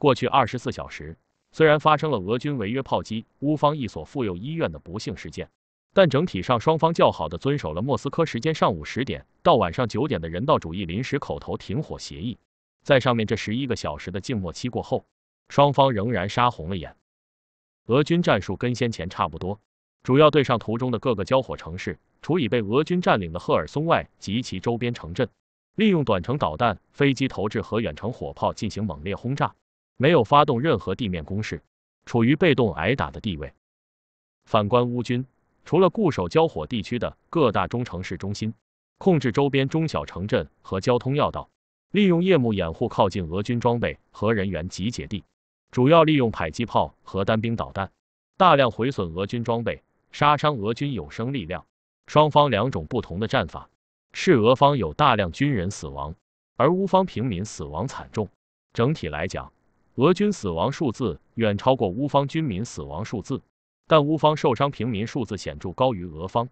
过去二十四小时，虽然发生了俄军违约炮击乌方一所妇幼医院的不幸事件，但整体上双方较好地遵守了莫斯科时间上午十点到晚上九点的人道主义临时口头停火协议。在上面这十一个小时的静默期过后，双方仍然杀红了眼。俄军战术跟先前差不多，主要对上图中的各个交火城市（除已被俄军占领的赫尔松外及其周边城镇），利用短程导弹、飞机投掷和远程火炮进行猛烈轰炸。没有发动任何地面攻势，处于被动挨打的地位。反观乌军，除了固守交火地区的各大中城市中心，控制周边中小城镇和交通要道，利用夜幕掩护靠近俄军装备和人员集结地，主要利用迫击炮和单兵导弹，大量毁损俄军装备，杀伤俄军有生力量。双方两种不同的战法，是俄方有大量军人死亡，而乌方平民死亡惨重。整体来讲，俄军死亡数字远超过乌方军民死亡数字，但乌方受伤平民数字显著高于俄方。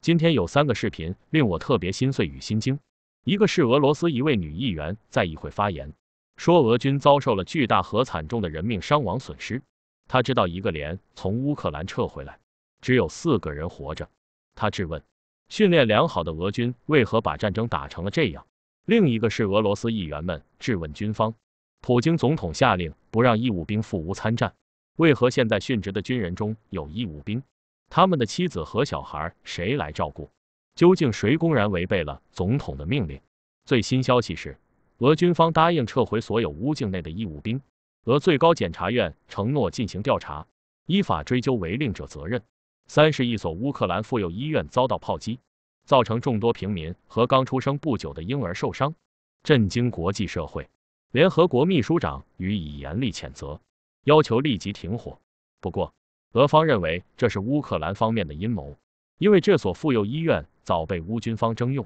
今天有三个视频令我特别心碎与心惊，一个是俄罗斯一位女议员在议会发言，说俄军遭受了巨大和惨重的人命伤亡损失。她知道一个连从乌克兰撤回来只有四个人活着，她质问训练良好的俄军为何把战争打成了这样。另一个是俄罗斯议员们质问军方。普京总统下令不让义务兵赴乌参战，为何现在殉职的军人中有义务兵？他们的妻子和小孩谁来照顾？究竟谁公然违背了总统的命令？最新消息是，俄军方答应撤回所有乌境内的义务兵，俄最高检察院承诺进行调查，依法追究违令者责任。三是一所乌克兰妇幼医院遭到炮击，造成众多平民和刚出生不久的婴儿受伤，震惊国际社会。联合国秘书长予以严厉谴责，要求立即停火。不过，俄方认为这是乌克兰方面的阴谋，因为这所妇幼医院早被乌军方征用。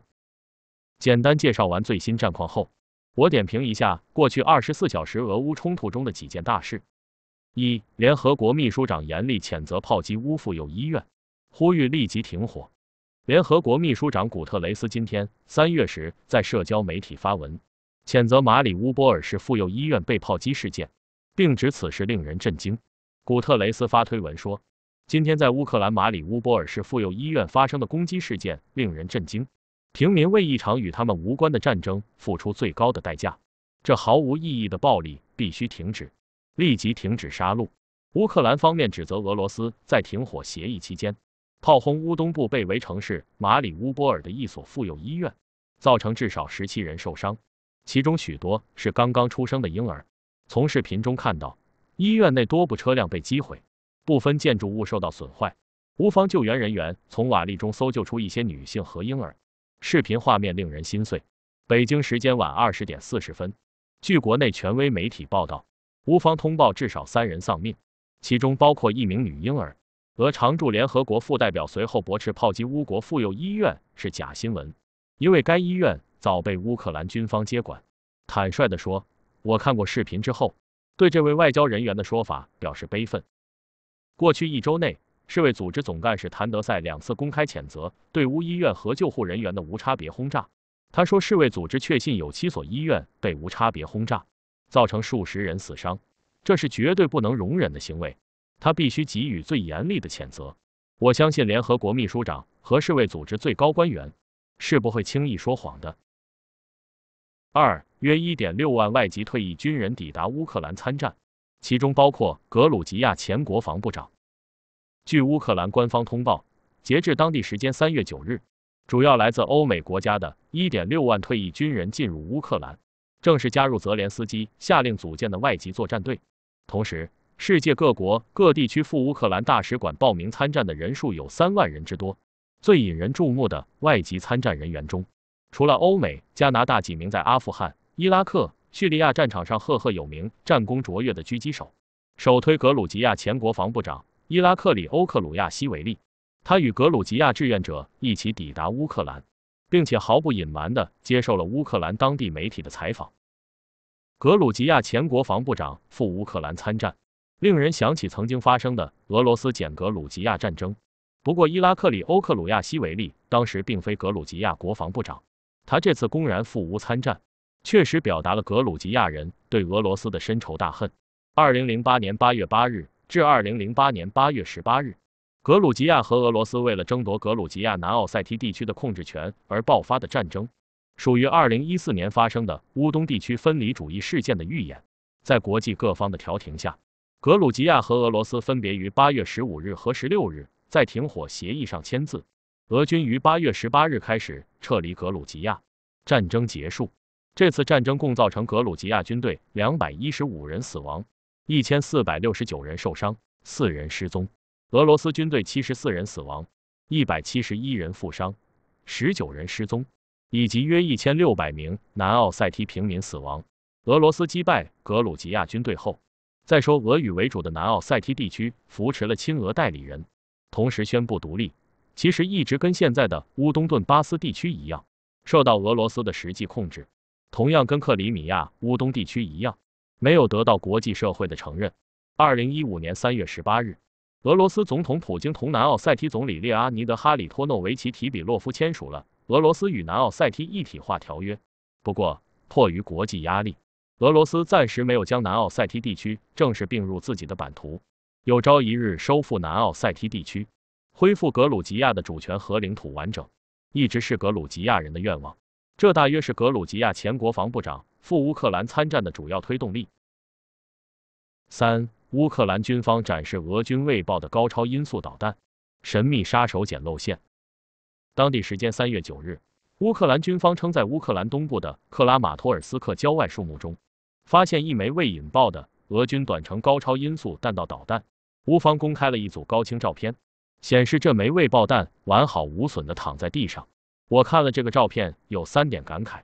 简单介绍完最新战况后，我点评一下过去二十四小时俄乌冲突中的几件大事：一、联合国秘书长严厉谴责炮击乌妇幼医院，呼吁立即停火。联合国秘书长古特雷斯今天三月时在社交媒体发文。谴责马里乌波尔市妇幼医院被炮击事件，并指此事令人震惊。古特雷斯发推文说：“今天在乌克兰马里乌波尔市妇幼医院发生的攻击事件令人震惊，平民为一场与他们无关的战争付出最高的代价。这毫无意义的暴力必须停止，立即停止杀戮。”乌克兰方面指责俄罗斯在停火协议期间炮轰乌东部被围城市马里乌波尔的一所妇幼医院，造成至少十七人受伤。其中许多是刚刚出生的婴儿。从视频中看到，医院内多部车辆被击毁，部分建筑物受到损坏。乌方救援人员从瓦砾中搜救出一些女性和婴儿，视频画面令人心碎。北京时间晚二十点四十分，据国内权威媒体报道，乌方通报至少三人丧命，其中包括一名女婴儿。俄常驻联合国副代表随后驳斥炮击乌国妇幼医院是假新闻，因为该医院。早被乌克兰军方接管。坦率地说，我看过视频之后，对这位外交人员的说法表示悲愤。过去一周内，世卫组织总干事谭德赛两次公开谴责对乌医院和救护人员的无差别轰炸。他说，世卫组织确信有七所医院被无差别轰炸，造成数十人死伤，这是绝对不能容忍的行为。他必须给予最严厉的谴责。我相信联合国秘书长和世卫组织最高官员是不会轻易说谎的。二约1.6万外籍退役军人抵达乌克兰参战，其中包括格鲁吉亚前国防部长。据乌克兰官方通报，截至当地时间3月9日，主要来自欧美国家的1.6万退役军人进入乌克兰，正式加入泽连斯基下令组建的外籍作战队。同时，世界各国各地区赴乌克兰大使馆报名参战的人数有三万人之多。最引人注目的外籍参战人员中，除了欧美、加拿大几名在阿富汗、伊拉克、叙利亚战场上赫赫有名、战功卓越的狙击手，首推格鲁吉亚前国防部长伊拉克里欧克鲁亚西维利。他与格鲁吉亚志愿者一起抵达乌克兰，并且毫不隐瞒地接受了乌克兰当地媒体的采访。格鲁吉亚前国防部长赴乌克兰参战，令人想起曾经发生的俄罗斯格鲁吉亚战争。不过，伊拉克里欧克鲁亚西维利当时并非格鲁吉亚国防部长。他这次公然赴乌参战，确实表达了格鲁吉亚人对俄罗斯的深仇大恨。二零零八年八月八日至二零零八年八月十八日，格鲁吉亚和俄罗斯为了争夺格鲁吉亚南奥塞梯地区的控制权而爆发的战争，属于二零一四年发生的乌东地区分离主义事件的预演。在国际各方的调停下，格鲁吉亚和俄罗斯分别于八月十五日和十六日在停火协议上签字。俄军于八月十八日开始撤离格鲁吉亚，战争结束。这次战争共造成格鲁吉亚军队两百一十五人死亡，一千四百六十九人受伤，四人失踪；俄罗斯军队七十四人死亡，一百七十一人负伤，十九人失踪，以及约一千六百名南奥塞梯平民死亡。俄罗斯击败格鲁吉亚军队后，在说俄语为主的南奥塞梯地区扶持了亲俄代理人，同时宣布独立。其实一直跟现在的乌东顿巴斯地区一样，受到俄罗斯的实际控制，同样跟克里米亚、乌东地区一样，没有得到国际社会的承认。二零一五年三月十八日，俄罗斯总统普京同南奥塞梯总理列阿尼德·哈里托诺维奇·提比洛夫签署了《俄罗斯与南奥塞梯一体化条约》。不过，迫于国际压力，俄罗斯暂时没有将南奥塞梯地区正式并入自己的版图，有朝一日收复南奥塞梯地区。恢复格鲁吉亚的主权和领土完整，一直是格鲁吉亚人的愿望。这大约是格鲁吉亚前国防部长赴乌克兰参战的主要推动力。三、乌克兰军方展示俄军未爆的高超音速导弹，神秘杀手锏露馅。当地时间三月九日，乌克兰军方称在乌克兰东部的克拉马托尔斯克郊外树木中，发现一枚未引爆的俄军短程高超音速弹道导弹。乌方公开了一组高清照片。显示这枚未爆弹完好无损的躺在地上。我看了这个照片，有三点感慨：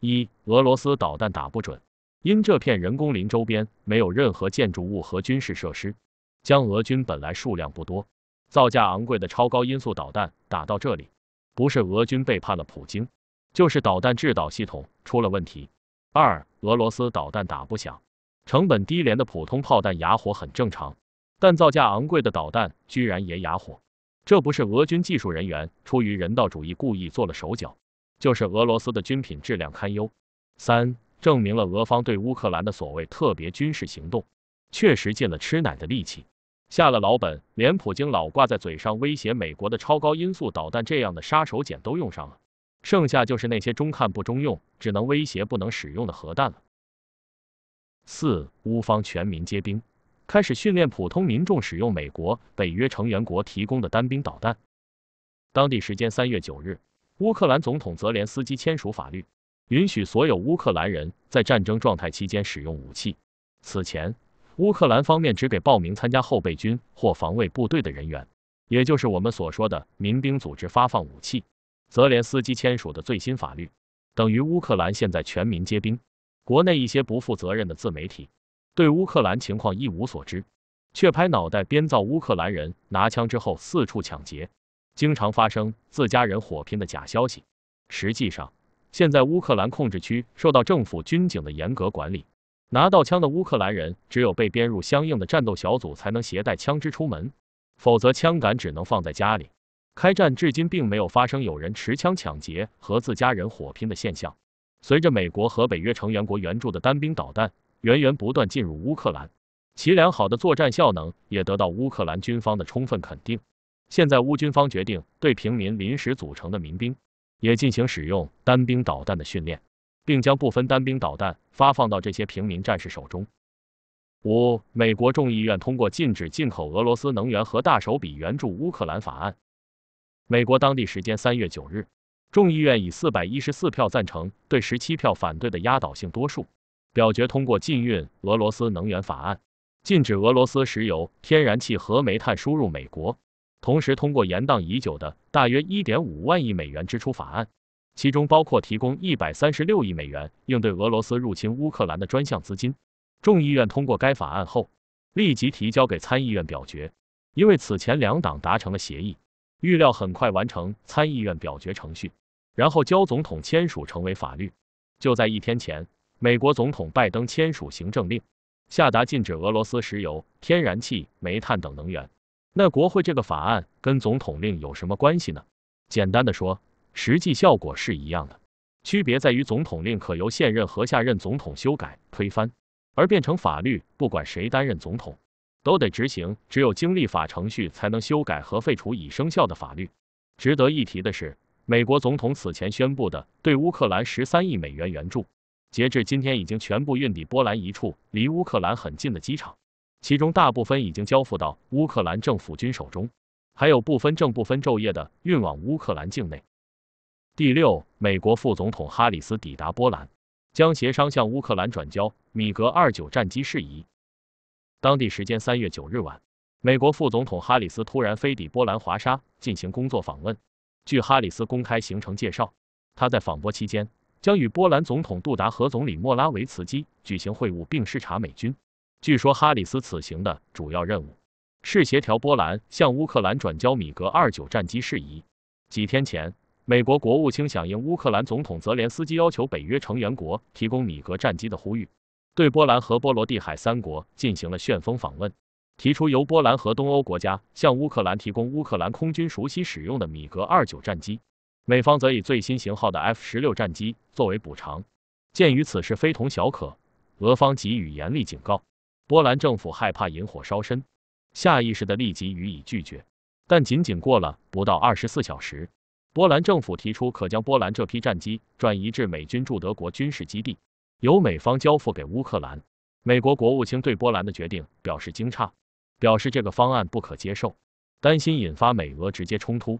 一、俄罗斯导弹打不准，因这片人工林周边没有任何建筑物和军事设施，将俄军本来数量不多、造价昂贵的超高音速导弹打到这里，不是俄军背叛了普京，就是导弹制导系统出了问题；二、俄罗斯导弹打不响，成本低廉的普通炮弹哑火很正常。但造价昂贵的导弹居然也哑火，这不是俄军技术人员出于人道主义故意做了手脚，就是俄罗斯的军品质量堪忧。三，证明了俄方对乌克兰的所谓特别军事行动，确实尽了吃奶的力气，下了老本，连普京老挂在嘴上威胁美国的超高音速导弹这样的杀手锏都用上了，剩下就是那些中看不中用，只能威胁不能使用的核弹了。四，乌方全民皆兵。开始训练普通民众使用美国、北约成员国提供的单兵导弹。当地时间三月九日，乌克兰总统泽连斯基签署法律，允许所有乌克兰人在战争状态期间使用武器。此前，乌克兰方面只给报名参加后备军或防卫部队的人员，也就是我们所说的民兵组织发放武器。泽连斯基签署的最新法律，等于乌克兰现在全民皆兵。国内一些不负责任的自媒体。对乌克兰情况一无所知，却拍脑袋编造乌克兰人拿枪之后四处抢劫，经常发生自家人火拼的假消息。实际上，现在乌克兰控制区受到政府军警的严格管理，拿到枪的乌克兰人只有被编入相应的战斗小组才能携带枪支出门，否则枪杆只能放在家里。开战至今，并没有发生有人持枪抢劫和自家人火拼的现象。随着美国和北约成员国援助的单兵导弹。源源不断进入乌克兰，其良好的作战效能也得到乌克兰军方的充分肯定。现在，乌军方决定对平民临时组成的民兵也进行使用单兵导弹的训练，并将部分单兵导弹发放到这些平民战士手中。五，美国众议院通过禁止进口俄罗斯能源和大手笔援助乌克兰法案。美国当地时间三月九日，众议院以四百一十四票赞成、对十七票反对的压倒性多数。表决通过禁运俄罗斯能源法案，禁止俄罗斯石油、天然气和煤炭输入美国，同时通过延宕已久的大约一点五万亿美元支出法案，其中包括提供一百三十六亿美元应对俄罗斯入侵乌克兰的专项资金。众议院通过该法案后，立即提交给参议院表决，因为此前两党达成了协议，预料很快完成参议院表决程序，然后交总统签署成为法律。就在一天前。美国总统拜登签署行政令，下达禁止俄罗斯石油、天然气、煤炭等能源。那国会这个法案跟总统令有什么关系呢？简单的说，实际效果是一样的，区别在于总统令可由现任和下任总统修改、推翻，而变成法律，不管谁担任总统，都得执行。只有经历法程序，才能修改和废除已生效的法律。值得一提的是，美国总统此前宣布的对乌克兰十三亿美元援助。截至今天，已经全部运抵波兰一处离乌克兰很近的机场，其中大部分已经交付到乌克兰政府军手中，还有部分正不分昼夜的运往乌克兰境内。第六，美国副总统哈里斯抵达波兰，将协商向乌克兰转交米格二九战机事宜。当地时间三月九日晚，美国副总统哈里斯突然飞抵波兰华沙进行工作访问。据哈里斯公开行程介绍，他在访波期间。将与波兰总统杜达和总理莫拉维茨基举行会晤并视察美军。据说，哈里斯此行的主要任务是协调波兰向乌克兰转交米格二九战机事宜。几天前，美国国务卿响应乌克兰总统泽连斯基要求北约成员国提供米格战机的呼吁，对波兰和波罗的海三国进行了旋风访问，提出由波兰和东欧国家向乌克兰提供乌克兰空军熟悉使用的米格二九战机。美方则以最新型号的 F 十六战机作为补偿。鉴于此事非同小可，俄方给予严厉警告。波兰政府害怕引火烧身，下意识的立即予以拒绝。但仅仅过了不到二十四小时，波兰政府提出可将波兰这批战机转移至美军驻德国军事基地，由美方交付给乌克兰。美国国务卿对波兰的决定表示惊诧，表示这个方案不可接受，担心引发美俄直接冲突。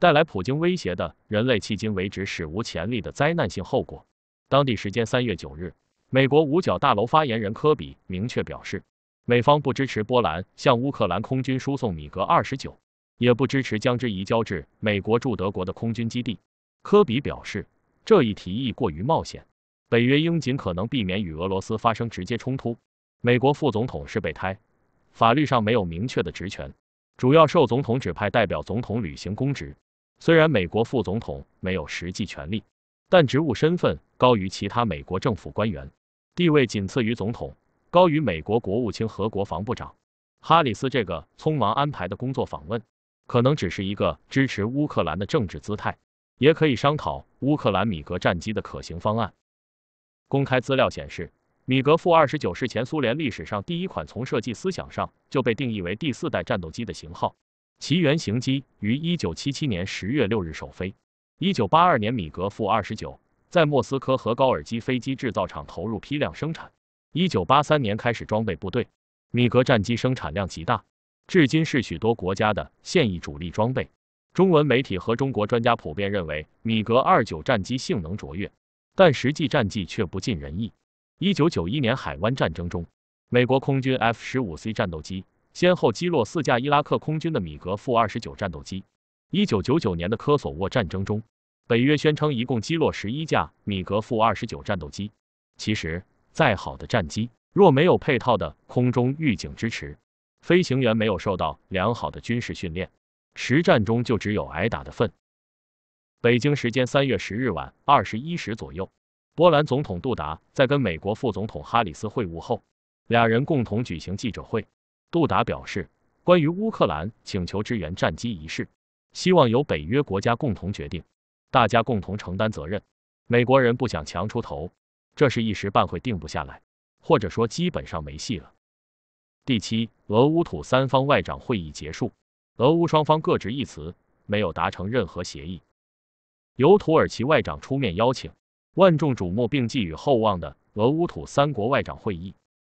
带来普京威胁的人类迄今为止史无前例的灾难性后果。当地时间三月九日，美国五角大楼发言人科比明确表示，美方不支持波兰向乌克兰空军输送米格二十九，也不支持将之移交至美国驻德国的空军基地。科比表示，这一提议过于冒险，北约应尽可能避免与俄罗斯发生直接冲突。美国副总统是备胎，法律上没有明确的职权，主要受总统指派代表总统履行公职。虽然美国副总统没有实际权力，但职务身份高于其他美国政府官员，地位仅次于总统，高于美国国务卿和国防部长。哈里斯这个匆忙安排的工作访问，可能只是一个支持乌克兰的政治姿态，也可以商讨乌克兰米格战机的可行方案。公开资料显示，米格 -29 是前苏联历史上第一款从设计思想上就被定义为第四代战斗机的型号。其原型机于一九七七年十月六日首飞。一九八二年，米格负二十九在莫斯科和高尔基飞机制造厂投入批量生产。一九八三年开始装备部队。米格战机生产量极大，至今是许多国家的现役主力装备。中文媒体和中国专家普遍认为，米格二九战机性能卓越，但实际战绩却不尽人意。一九九一年海湾战争中，美国空军 F 十五 C 战斗机。先后击落四架伊拉克空军的米格 -29 战斗机。一九九九年的科索沃战争中，北约宣称一共击落十一架米格 -29 战斗机。其实，再好的战机，若没有配套的空中预警支持，飞行员没有受到良好的军事训练，实战中就只有挨打的份。北京时间三月十日晚二十一时左右，波兰总统杜达在跟美国副总统哈里斯会晤后，两人共同举行记者会。杜达表示，关于乌克兰请求支援战机一事，希望由北约国家共同决定，大家共同承担责任。美国人不想强出头，这事一时半会定不下来，或者说基本上没戏了。第七，俄乌土三方外长会议结束，俄乌双方各执一词，没有达成任何协议。由土耳其外长出面邀请，万众瞩目并寄予厚望的俄乌土三国外长会议。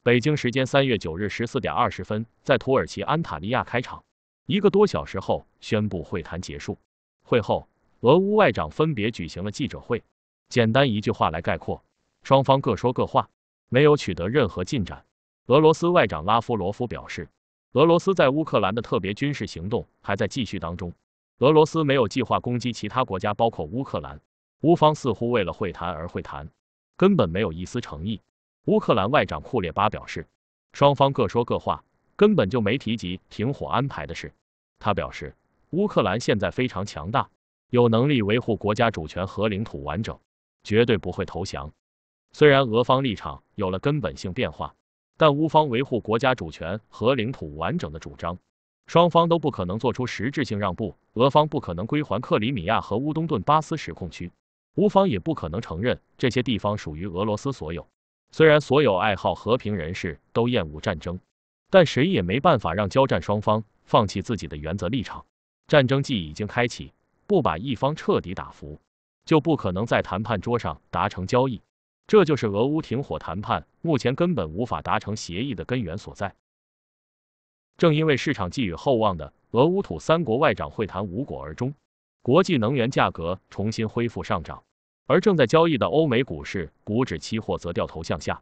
北京时间三月九日十四点二十分，在土耳其安塔利亚开场，一个多小时后宣布会谈结束。会后，俄乌外长分别举行了记者会。简单一句话来概括，双方各说各话，没有取得任何进展。俄罗斯外长拉夫罗夫表示，俄罗斯在乌克兰的特别军事行动还在继续当中，俄罗斯没有计划攻击其他国家，包括乌克兰。乌方似乎为了会谈而会谈，根本没有一丝诚意。乌克兰外长库列巴表示，双方各说各话，根本就没提及停火安排的事。他表示，乌克兰现在非常强大，有能力维护国家主权和领土完整，绝对不会投降。虽然俄方立场有了根本性变化，但乌方维护国家主权和领土完整的主张，双方都不可能做出实质性让步。俄方不可能归还克里米亚和乌东顿巴斯实控区，乌方也不可能承认这些地方属于俄罗斯所有。虽然所有爱好和平人士都厌恶战争，但谁也没办法让交战双方放弃自己的原则立场。战争既已经开启，不把一方彻底打服，就不可能在谈判桌上达成交易。这就是俄乌停火谈判目前根本无法达成协议的根源所在。正因为市场寄予厚望的俄乌土三国外长会谈无果而终，国际能源价格重新恢复上涨。而正在交易的欧美股市股指期货则掉头向下。